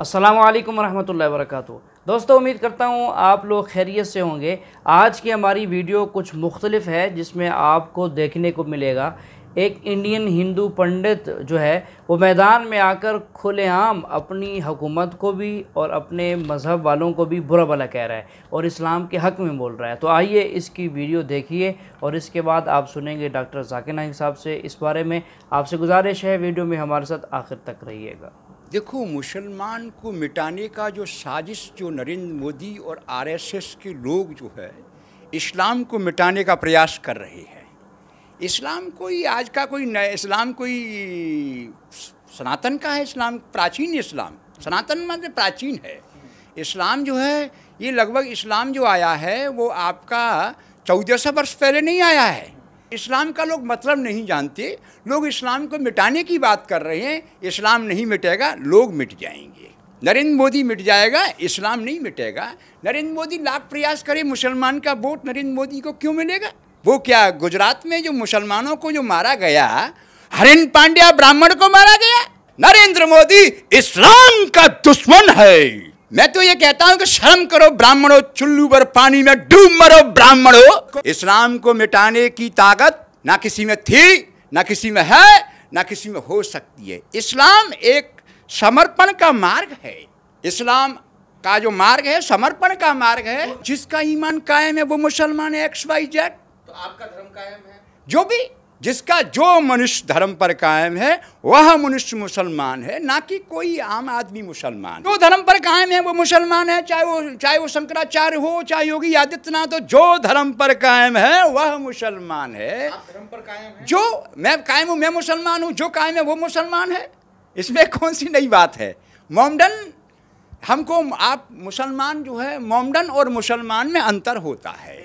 असलकम वरहमल वरक दोस्तों उम्मीद करता हूँ आप लोग खैरियत से होंगे आज की हमारी वीडियो कुछ मुख्तलिफ है जिसमें आपको देखने को मिलेगा एक इंडियन हिंदू पंडित जो है वो मैदान में आकर खुलेआम अपनी हुकूमत को भी और अपने मज़हब वालों को भी बुरा भला कह रहा है और इस्लाम के हक़ में बोल रहा है तो आइए इसकी वीडियो देखिए और इसके बाद आप सुनेंगे डॉक्टर जाकिर नाइक साहब से इस बारे में आपसे गुजारिश है वीडियो में हमारे साथ आखिर तक रहिएगा देखो मुसलमान को मिटाने का जो साजिश जो नरेंद्र मोदी और आरएसएस के लोग जो है इस्लाम को मिटाने का प्रयास कर रहे हैं इस्लाम कोई आज का कोई नया इस्लाम कोई सनातन का है इस्लाम प्राचीन इस्लाम सनातन मतलब प्राचीन है इस्लाम जो है ये लगभग इस्लाम जो आया है वो आपका चौदह सौ वर्ष पहले नहीं आया है इस्लाम का लोग मतलब नहीं जानते लोग इस्लाम को मिटाने की बात कर रहे हैं इस्लाम नहीं मिटेगा लोग मिट जाएंगे नरेंद्र मोदी मिट जाएगा इस्लाम नहीं मिटेगा नरेंद्र मोदी लाख प्रयास करे मुसलमान का वोट नरेंद्र मोदी को क्यों मिलेगा वो क्या गुजरात में जो मुसलमानों को जो मारा गया हरिन पांड्या ब्राह्मण को मारा गया नरेंद्र मोदी इस्लाम का दुश्मन है मैं तो ये कहता हूं कि शर्म करो ब्राह्मणों चुल्लू पर पानी में डूब मरो ब्राह्मणों इस्लाम को मिटाने की ताकत ना किसी में थी ना किसी में है ना किसी में हो सकती है इस्लाम एक समर्पण का मार्ग है इस्लाम का जो मार्ग है समर्पण का मार्ग है जिसका ईमान कायम है वो मुसलमान है एक्स वाई जेड तो आपका धर्म कायम है जो भी जिसका जो मनुष्य धर्म पर कायम है वह मनुष्य मुसलमान है ना कि कोई आम आदमी मुसलमान जो धर्म पर कायम है वो मुसलमान है चाहे वो चाहे वो शंकराचार्य हो चाहे योगी आदित्यनाथ हो जो धर्म पर कायम है वह मुसलमान है धर्म पर कायम है जो मैं कायम हूँ मैं मुसलमान हूँ जो कायम है वो मुसलमान है इसमें कौन सी नई बात है मोमडन हमको आप मुसलमान जो है मोमडन और मुसलमान में अंतर होता है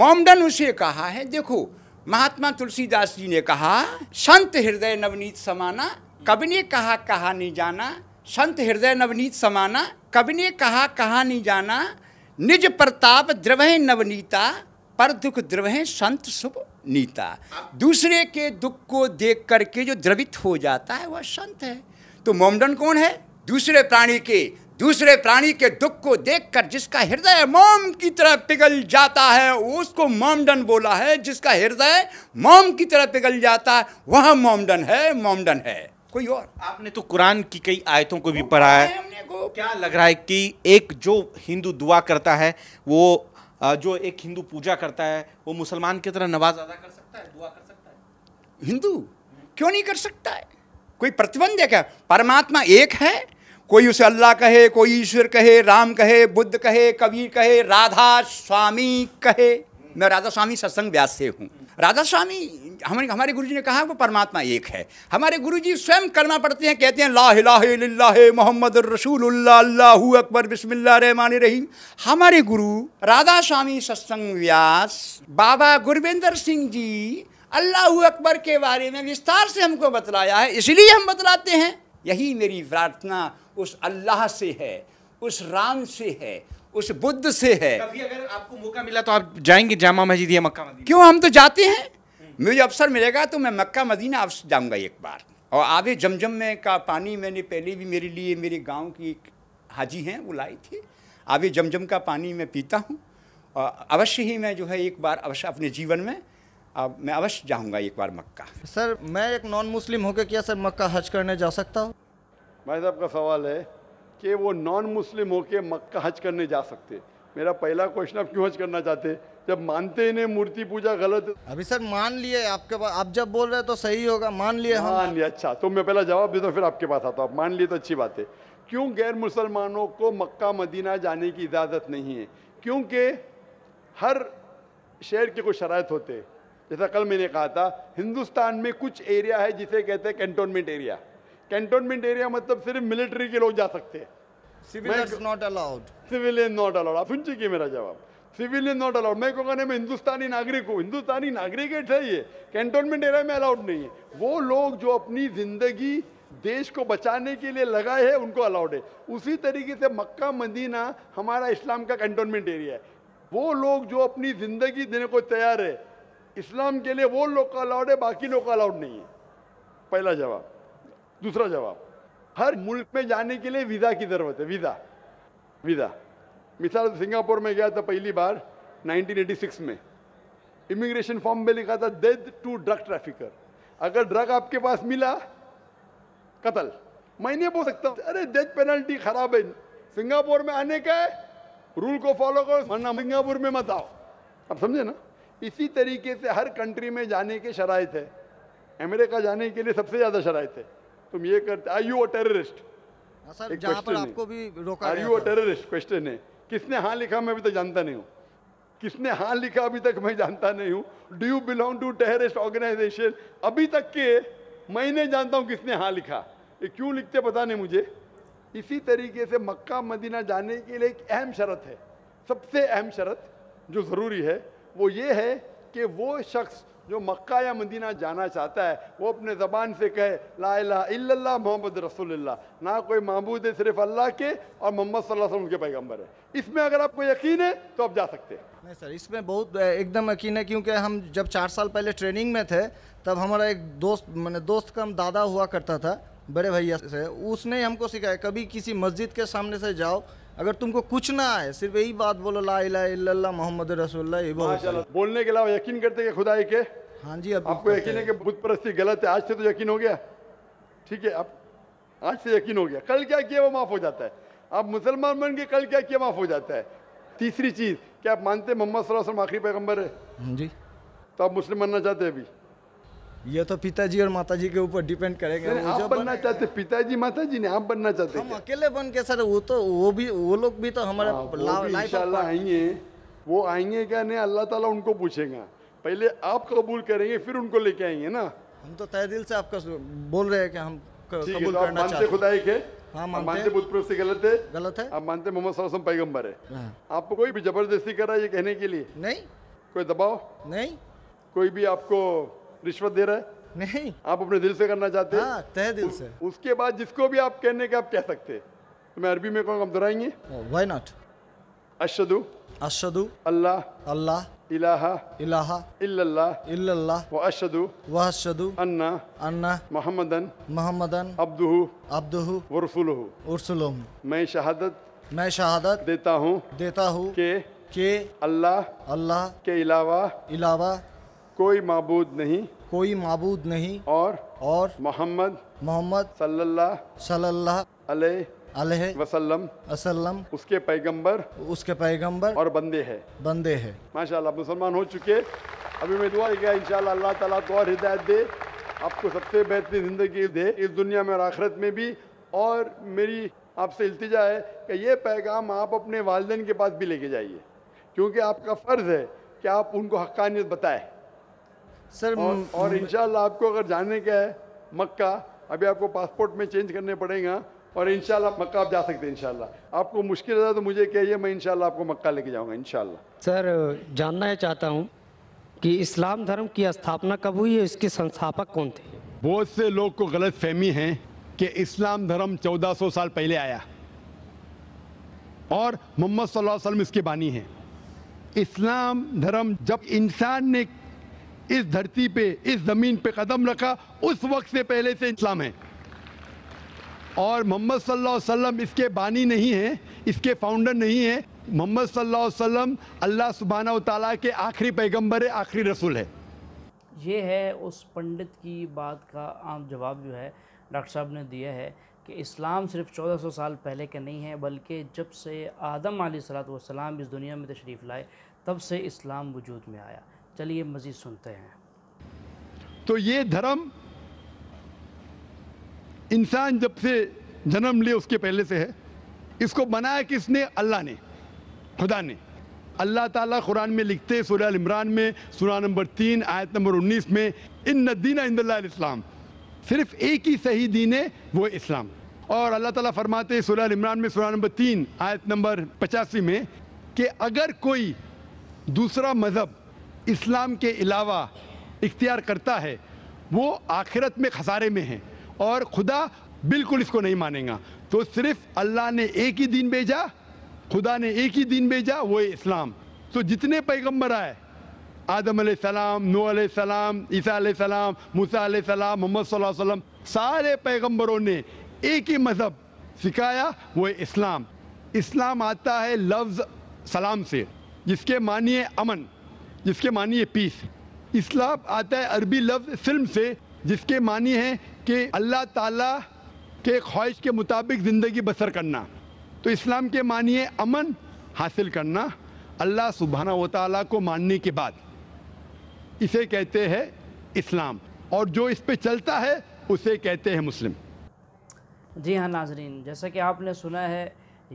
मोमडन उसे कहा है देखो महात्मा तुलसीदास जी ने कहा संत हृदय नवनीत समाना कब ने कहा कहा नहीं जाना संत हृदय नवनीत समाना कब ने कहा कहा नहीं जाना निज प्रताप द्रवह नवनीता पर दुख द्रवह संत शुभ नीता दूसरे के दुख को देख करके जो द्रवित हो जाता है वह संत है तो मोमडन कौन है दूसरे प्राणी के दूसरे प्राणी के दुख को देखकर जिसका हृदय मोम की तरह पिघल जाता है उसको मोमडन बोला है जिसका हृदय मोम की तरह पिघल जाता है वह मोमडन है मोमडन है कोई और आपने तो कुरान की कई आयतों को भी पढ़ा है क्या लग रहा है कि एक जो हिंदू दुआ करता है वो जो एक हिंदू पूजा करता है वो मुसलमान की तरह नमाज अदा कर सकता है दुआ कर सकता है हिंदू क्यों नहीं कर सकता है कोई प्रतिबंध है क्या परमात्मा एक है कोई उसे अल्लाह कहे कोई ईश्वर कहे राम कहे बुद्ध कहे कबीर कहे राधा स्वामी कहे मैं राधा स्वामी सत्संग व्यास से हूँ राधा स्वामी हमारे हमारे गुरुजी ने कहा वो परमात्मा एक है हमारे गुरुजी स्वयं करना पड़ते हैं कहते हैं ला मोहम्मद रसूल अल्लाह अकबर बिस्मिल्ला रहमान रहीम हमारे गुरु राधा स्वामी सत्संग व्यास बाबा गुरविंदर सिंह जी अल्लाह अकबर के बारे में विस्तार से हमको बतलाया है इसलिए हम बतलाते हैं यही मेरी प्रार्थना उस अल्लाह से है उस राम से है उस बुद्ध से है कभी अगर आपको मौका मिला तो आप जाएंगे जामा मस्जिद या मक्का मदीना क्यों हम तो जाते हैं हम्म। मुझे अवसर मिलेगा तो मैं मक्का मदीना अवश्य जाऊंगा एक बार और आधे जमजम में का पानी मैंने पहले भी मेरे लिए मेरे गांव की एक हाजी हैं वो लाई थी आधे जमजम का पानी मैं पीता हूँ और अवश्य ही मैं जो है एक बार अवश्य अपने जीवन में अब मैं अवश्य जाऊँगा एक बार मक्का सर मैं एक नॉन मुस्लिम होकर क्या सर मक्का हज करने जा सकता हूँ भाई साहब का सवाल है कि वो नॉन मुस्लिम होके मक्का हज करने जा सकते मेरा पहला क्वेश्चन आप क्यों हज करना चाहते जब मानते ही नहीं मूर्ति पूजा गलत अभी सर मान लिए आपके पास आप जब बोल रहे तो सही होगा मान लिए हाँ मान लिया अच्छा तो मैं पहला जवाब देता हूँ फिर आपके पास आता हूँ मान लिए तो अच्छी बात है क्यों गैर मुसलमानों को मक्का मदीना जाने की इजाज़त नहीं है क्योंकि हर शहर के कुछ शरात होते जैसा कल मैंने कहा था हिंदुस्तान में कुछ एरिया है जिसे कहते हैं कैंटोनमेंट एरिया कैंटोनमेंट एरिया मतलब सिर्फ मिलिट्री के लोग जा सकते हैं सुन नॉट आप सुन मेरा जवाब सिविलियन नॉट अलाउड मैं कहूँगा नहीं मैं हिंदुस्तानी नागरिक हूँ हिंदुस्तानी नागरिक है ये कैंटोनमेंट एरिया में अलाउड नहीं है वो लोग जो अपनी ज़िंदगी देश को बचाने के लिए लगाए हैं उनको अलाउड है उसी तरीके से मक्का मदीना हमारा इस्लाम का कैंटोनमेंट एरिया है वो लोग जो अपनी ज़िंदगी देने को तैयार है इस्लाम के लिए वो लोग का अलाउड है बाकी लोग का अलाउड नहीं है पहला जवाब दूसरा जवाब हर मुल्क में जाने के लिए वीज़ा की ज़रूरत है वीज़ा वीज़ा मिसाल सिंगापुर में गया था पहली बार 1986 में इमिग्रेशन फॉर्म में लिखा था डेथ टू ड्रग ट्रैफिकर अगर ड्रग आपके पास मिला कतल मैं नहीं बोल सकता अरे डेथ पेनल्टी खराब है सिंगापुर में आने का है रूल को फॉलो करो वरना सिंगापुर में मत आओ आप समझे ना इसी तरीके से हर कंट्री में जाने के शराय है अमेरिका जाने के लिए सबसे ज़्यादा शराय है तुम ये करते are you a terrorist are you a terrorist question है किसने हाँ लिखा मैं अभी तक तो जानता नहीं हूँ किसने हाँ लिखा अभी तक मैं जानता नहीं हूँ do you belong to terrorist organisation अभी तक के मैं नहीं जानता हूँ किसने हाँ लिखा ये क्यों लिखते पता नहीं मुझे इसी तरीके से मक्का मदीना जाने के लिए एक अहम शरत है सबसे अहम शरत जो ज़रूरी है वो ये है कि वो शख्स जो मक्का या मदीना जाना चाहता है वो अपने ज़बान से कहे ला मोहम्मद रसोल्ला ना कोई मामूद है सिर्फ अल्लाह के और मोहम्मद वसल्लम के पैगम्बर है इसमें अगर आपको यकीन है तो आप जा सकते हैं नहीं सर इसमें बहुत एकदम यकीन है क्योंकि हम जब चार साल पहले ट्रेनिंग में थे तब हमारा एक दोस्त मैंने दोस्त का हम दादा हुआ करता था बड़े भैया से उसने हमको सिखाया कभी किसी मस्जिद के सामने से जाओ अगर तुमको कुछ ना आए सिर्फ यही बात बोलो ला इला मोहम्मद रसोल्ला बोलने के अलावा यकीन करते हैं खुदाई के हाँ जी अब आपको यकीन है कि बुत परस्ती गलत है आज से तो यकीन हो गया ठीक है अब आज से यकीन हो गया कल क्या किया वो माफ़ हो जाता है आप मुसलमान बन के कल क्या किया माफ़ हो जाता है तीसरी चीज़ क्या आप मानते हैं मोहम्मद आखिरी पैगम्बर है हाँ जी तो आप मुस्लिम बनना चाहते हैं अभी ये तो पिताजी और माताजी के ऊपर डिपेंड करेगा आप बनना चाहते पिताजी माताजी ने आप बनना चाहते हम अकेले बन के सर वो तो वो भी वो लोग भी तो हमारे हाँ, आएंगे वो आएंगे क्या नहीं अल्लाह ताला उनको पूछेगा पहले आप कबूल करेंगे फिर उनको लेके आएंगे ना हम तो तय दिल से आपका बोल रहे हैं कि हम कबूल तो करना चाहते खुदाई के हाँ मानते बुद्ध प्रवृत्ति गलत है गलत है आप मानते मोहम्मद सल्लल्लाहु पैगम्बर है हाँ। आपको तो कोई भी जबरदस्ती कर रहा है ये कहने के लिए नहीं कोई दबाव नहीं कोई भी आपको रिश्वत दे रहा है नहीं आप अपने दिल से करना चाहते हैं हाँ, तय दिल से उसके बाद जिसको भी आप कहने के आप कह सकते हैं तो मैं अरबी में कहूँगा हम दोहराएंगे वाई oh, नॉट अशदु अशदु अल्लाह अल्लाह इलाहा इलाहा इल्लल्लाह इल्लल्लाह व अशदु व अशदु अन्ना अन्ना मोहम्मदन मोहम्मदन अब्दुहु अब्दुहु व रसूलुहु रसूलुहु मैं शहादत मैं शहादत देता हूँ देता हूँ के के अल्लाह अल्लाह के अलावा अलावा कोई मबूद नहीं कोई मबूद नहीं और और मोहम्मद मोहम्मद सल्लल्लाहु सल्लल्लाहु अलैहि अलह वसल्लम असलम उसके पैगंबर उसके पैगंबर और बंदे है बंदे है माशाल्लाह मुसलमान हो चुके अभी मैं दुआ किया इंशाल्लाह अल्लाह ताला तो और हिदायत दे आपको सबसे बेहतरीन ज़िंदगी दे इस दुनिया में और आखरत में भी और मेरी आपसे इल्तिजा है कि ये पैगाम आप अपने वालदेन के पास भी लेके जाइए क्योंकि आपका फ़र्ज़ है कि आप उनको हक्कानियत बताएं सर और, और इंशाल्लाह आपको अगर जाने का है मक्का अभी आपको पासपोर्ट में चेंज करने पड़ेगा और इंशाल्लाह मक्का आप जा सकते हैं इंशाल्लाह आपको मुश्किल है तो मुझे कहिए मैं इंशाल्लाह आपको मक्का लेके जाऊंगा इंशाल्लाह सर जानना चाहता हूँ कि इस्लाम धर्म की स्थापना कब हुई है इसके संस्थापक कौन थे बहुत से लोग को गलत फहमी है कि इस्लाम धर्म चौदह साल पहले आया और मोहम्मद सल्लम इसके बानी है इस्लाम धर्म जब इंसान ने इस धरती पे इस ज़मीन पे कदम रखा उस वक्त से पहले से इस्लाम है और मोहम्मद सल्लल्लाहु अलैहि वसल्लम इसके बानी नहीं है इसके फाउंडर नहीं है मोहम्मद सल्लल्लाहु अलैहि वसल्लम अल्लाह सुबहाना तला के आखिरी पैगम्बर है आखिरी रसूल है ये है उस पंडित की बात का आम जवाब जो है डॉक्टर साहब ने दिया है कि इस्लाम सिर्फ 1400 साल पहले का नहीं है बल्कि जब से आदम सलाम इस दुनिया में तशरीफ़ लाए तब से इस्लाम वजूद में आया चलिए मजीद सुनते हैं तो ये धर्म इंसान जब से जन्म ले उसके पहले से है इसको बनाया किसने अल्लाह ने खुदा ने अल्लाह ताला कुरान में लिखते सुरह इमरान में सुरह नंबर तीन आयत नंबर उन्नीस में इन नदीना इस्लाम सिर्फ एक ही सही दीन है वो इस्लाम और अल्लाह ताला फरमाते सुरह इमरान में सुरह नंबर तीन आयत नंबर पचासी में कि अगर कोई दूसरा मज़हब इस्लाम के अलावा इख्तियार करता है वो आखिरत में खसारे में है और खुदा बिल्कुल इसको नहीं मानेगा तो सिर्फ अल्लाह ने एक ही दिन भेजा खुदा ने एक ही दिन भेजा वो इस्लाम तो जितने पैगम्बर आए आदम सलाम नू सलाम ईसा सलाम मूसा सलाम मोहम्मद सल्लम सारे पैगम्बरों ने एक ही मज़हब सिखाया वो इस्लाम इस्लाम आता है लफ्ज़ सलाम से जिसके मानिए अमन जिसके मानी है पीस इस्लाम आता है अरबी लफ्ज़ फिल्म से जिसके मानी है कि अल्लाह ताला के ख्वाहिश के मुताबिक ज़िंदगी बसर करना तो इस्लाम के मानी है अमन हासिल करना अल्लाह सुबहाना व ताली को मानने के बाद इसे कहते हैं इस्लाम और जो इस पर चलता है उसे कहते हैं मुस्लिम जी हाँ नाजरीन जैसा कि आपने सुना है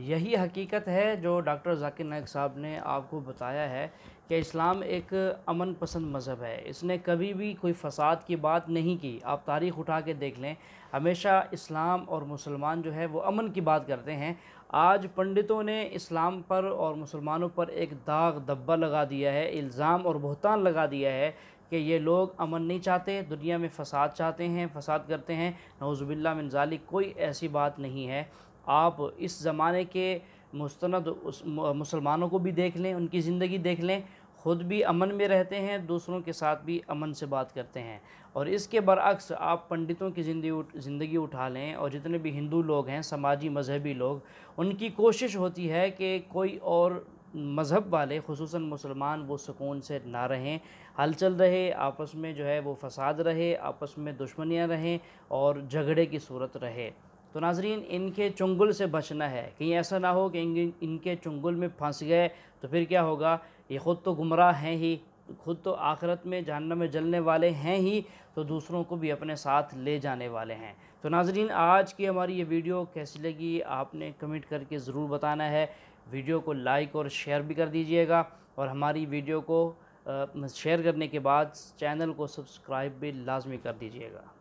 यही हकीकत है जो डॉक्टर जाकिर नायक साहब ने आपको बताया है कि इस्लाम एक अमन पसंद मज़हब है इसने कभी भी कोई फसाद की बात नहीं की आप तारीख़ उठा के देख लें हमेशा इस्लाम और मुसलमान जो है वो अमन की बात करते हैं आज पंडितों ने इस्लाम पर और मुसलमानों पर एक दाग धब्बा लगा दिया है इल्ज़ाम और बहतान लगा दिया है कि ये लोग अमन नहीं चाहते दुनिया में फसाद चाहते हैं फसाद करते हैं नौजुबिल्ला मिनजाली कोई ऐसी बात नहीं है आप इस ज़माने के मुस्ंद मुसलमानों को भी देख लें उनकी ज़िंदगी देख लें ख़ुद भी अमन में रहते हैं दूसरों के साथ भी अमन से बात करते हैं और इसके बरक्स आप पंडितों की ज़िंदगी ज़िंदगी उठा लें और जितने भी हिंदू लोग हैं समाजी मजहबी लोग उनकी कोशिश होती है कि कोई और मज़हब वाले खसूस मुसलमान वो सुकून से ना रहें हलचल रहे आपस में जो है वो फसाद रहे आपस में दुश्मनियाँ रहें और झगड़े की सूरत रहे तो नाजरीन इनके चुंगल से बचना है कहीं ऐसा ना हो कि इनके चुंगल में फंस गए तो फिर क्या होगा ये ख़ुद तो गुमराह हैं ही खुद तो आखरत में जानना में जलने वाले हैं ही तो दूसरों को भी अपने साथ ले जाने वाले हैं तो नाजरीन आज की हमारी ये वीडियो कैसी लगी आपने कमेंट करके ज़रूर बताना है वीडियो को लाइक और शेयर भी कर दीजिएगा और हमारी वीडियो को शेयर करने के बाद चैनल को सब्सक्राइब भी लाजमी कर दीजिएगा